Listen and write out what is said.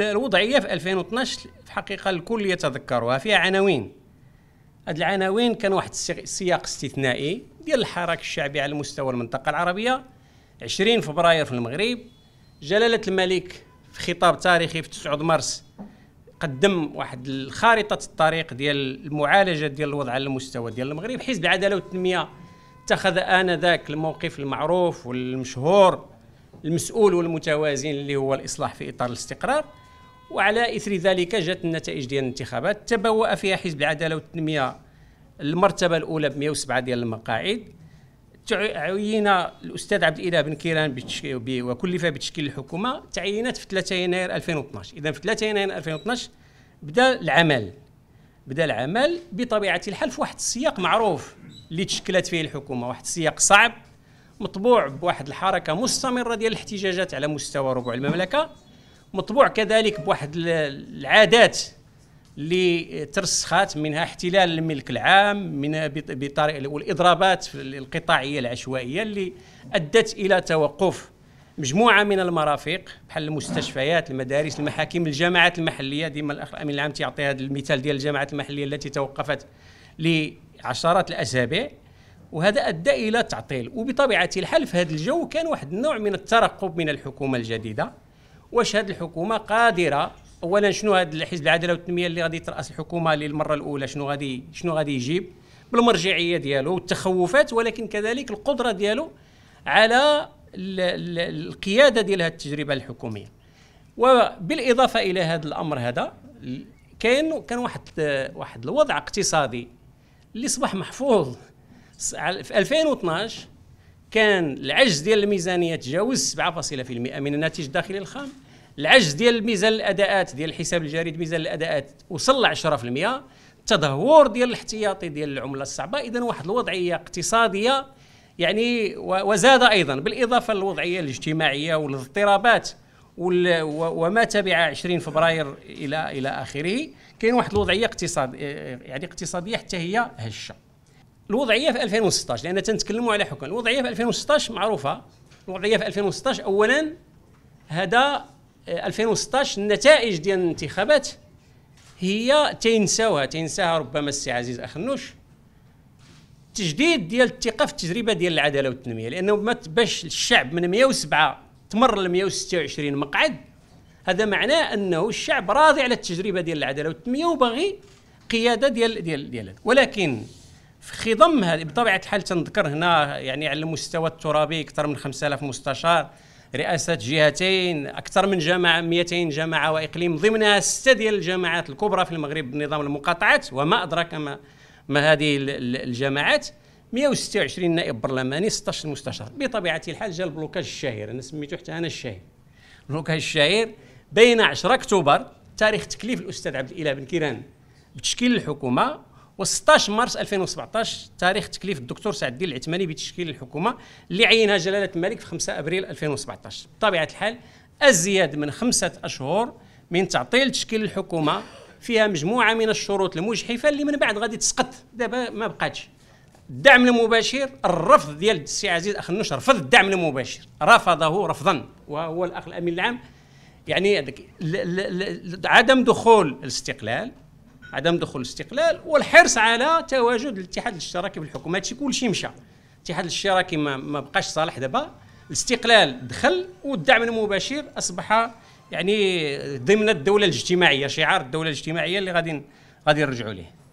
الوضعيه في 2012 في حقيقه الكل يتذكرها فيها عناوين هاد العناوين كان واحد السياق استثنائي ديال الحراك الشعبي على مستوى المنطقه العربيه 20 فبراير في المغرب جلاله الملك في خطاب تاريخي في 9 مارس قدم واحد خارطه الطريق ديال المعالجه ديال الوضع على المستوى ديال المغرب حزب العداله والتنميه اتخذ انذاك الموقف المعروف والمشهور المسؤول والمتوازن اللي هو الاصلاح في اطار الاستقرار وعلى اثر ذلك جات النتائج ديال الانتخابات تبوأ فيها حزب العداله والتنميه المرتبه الاولى ب 107 ديال المقاعد تعين الاستاذ عبد الاله بن كيران وكلف بتشكيل الحكومه تعينت في 3 يناير 2012 اذا في 3 يناير 2012 بدا العمل بدا العمل بطبيعه الحال في واحد السياق معروف اللي تشكلت فيه الحكومه واحد السياق صعب مطبوع بواحد الحركه مستمره ديال الاحتجاجات على مستوى ربوع المملكه مطبوع كذلك بواحد العادات اللي ترسخات منها احتلال الملك العام من بطريقه والاضرابات القطاعيه العشوائيه اللي ادت الى توقف مجموعه من المرافق بحال المستشفيات المدارس المحاكم الجامعات المحليه ديما الاخ الامين العام تيعطي هذا المثال ديال الجامعات المحليه التي توقفت لعشرات الاسابيع وهذا ادى الى تعطيل وبطبيعه الحال في هذا الجو كان واحد النوع من الترقب من الحكومه الجديده واش هذه الحكومه قادره اولا شنو هذا الحزب العداله والتنميه اللي غادي تراس الحكومه للمره الاولى شنو غادي شنو غادي يجيب بالمرجعيه ديالو والتخوفات ولكن كذلك القدره ديالو على القياده ديال هذه التجربه الحكوميه وبالاضافه الى هذا الامر هذا كان كان واحد واحد الوضع اقتصادي اللي اصبح محفوظ في 2012 كان العجز ديال الميزانيه تجاوز 7.5% من الناتج الداخلي الخام العجز ديال ميزان الاداءات ديال الحساب الجاري ميزان الاداءات وصل ل 10% التدهور ديال الاحتياطي ديال العمله الصعبه اذا واحد الوضعيه اقتصاديه يعني وزاد ايضا بالاضافه للوضعيه الاجتماعيه والاضطرابات وما تبع 20 فبراير الى الى اخره كاين واحد الوضعيه اقتصاد يعني اقتصاديه حتى هي هشه الوضعيه في 2016 لان تنتكلموا على حكم الوضعيه في 2016 معروفه الوضعيه في 2016 اولا هذا 2016 آه، النتائج ديال الانتخابات هي تينساوها تينساها ربما السي عزيز اخنوش تجديد ديال الثقه في التجربه ديال العداله والتنميه لانه ما باش الشعب من 107 تمر ل 126 مقعد هذا معناه انه الشعب راضي على التجربه ديال العداله والتنميه وباغي قياده ديال ديال ديال ولكن في خضم هذه بطبيعه الحال تنذكر هنا يعني على المستوى الترابي اكثر من 5000 مستشار رئاسة جهتين أكثر من جماعة 200 جماعة وإقليم ضمنها ستة ديال الجماعات الكبرى في المغرب بنظام المقاطعات وما أدراك ما, ما هذه الجماعات 126 نائب برلماني 16 مستشار بطبيعة الحال جا البلوكاج الشهير أنا سميته حتى أنا الشهير البلوكاج الشهير بين 10 أكتوبر تاريخ تكليف الأستاذ عبد الإله بن كيران بتشكيل الحكومة و16 مارس 2017 تاريخ تكليف الدكتور سعد الدين العثماني بتشكيل الحكومه اللي عينها جلاله الملك في 5 ابريل 2017 بطبيعه الحال ازيد من خمسه اشهر من تعطيل تشكيل الحكومه فيها مجموعه من الشروط المجحفه اللي من بعد غادي تسقط دابا ما بقاتش الدعم المباشر الرفض ديال السي عزيز اخ النوش رفض الدعم المباشر رفضه رفضا وهو الاخ الامين العام يعني عدم دخول الاستقلال عدم دخول الاستقلال والحرص على تواجد الاتحاد الاشتراكي في الحكومه هادشي كلشي مشى الاتحاد الاشتراكي ما, ما بقاش صالح دابا الاستقلال دخل والدعم المباشر اصبح يعني ضمن الدوله الاجتماعيه شعار الدوله الاجتماعيه اللي غادي غادي نرجعوا ليه